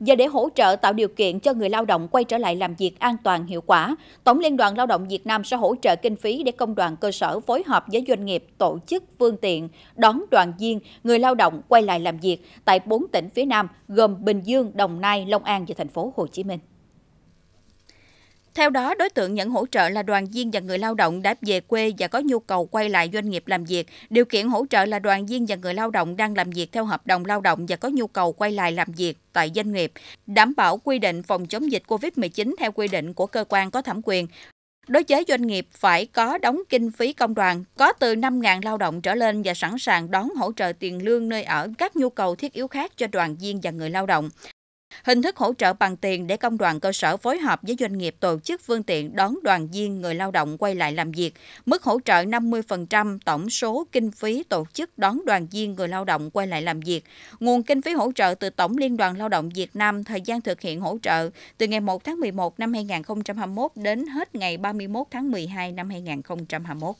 Và để hỗ trợ tạo điều kiện cho người lao động quay trở lại làm việc an toàn hiệu quả, Tổng Liên đoàn Lao động Việt Nam sẽ hỗ trợ kinh phí để công đoàn cơ sở phối hợp với doanh nghiệp tổ chức phương tiện đón đoàn viên người lao động quay lại làm việc tại 4 tỉnh phía Nam gồm Bình Dương, Đồng Nai, Long An và thành phố Hồ Chí Minh. Theo đó, đối tượng nhận hỗ trợ là đoàn viên và người lao động đã về quê và có nhu cầu quay lại doanh nghiệp làm việc. Điều kiện hỗ trợ là đoàn viên và người lao động đang làm việc theo hợp đồng lao động và có nhu cầu quay lại làm việc tại doanh nghiệp, đảm bảo quy định phòng chống dịch COVID-19 theo quy định của cơ quan có thẩm quyền. Đối với doanh nghiệp phải có đóng kinh phí công đoàn, có từ 5.000 lao động trở lên và sẵn sàng đón hỗ trợ tiền lương nơi ở các nhu cầu thiết yếu khác cho đoàn viên và người lao động. Hình thức hỗ trợ bằng tiền để công đoàn cơ sở phối hợp với doanh nghiệp tổ chức phương tiện đón đoàn viên người lao động quay lại làm việc. Mức hỗ trợ 50% tổng số kinh phí tổ chức đón đoàn viên người lao động quay lại làm việc. Nguồn kinh phí hỗ trợ từ Tổng Liên đoàn Lao động Việt Nam thời gian thực hiện hỗ trợ từ ngày 1 tháng 11 năm 2021 đến hết ngày 31 tháng 12 năm 2021.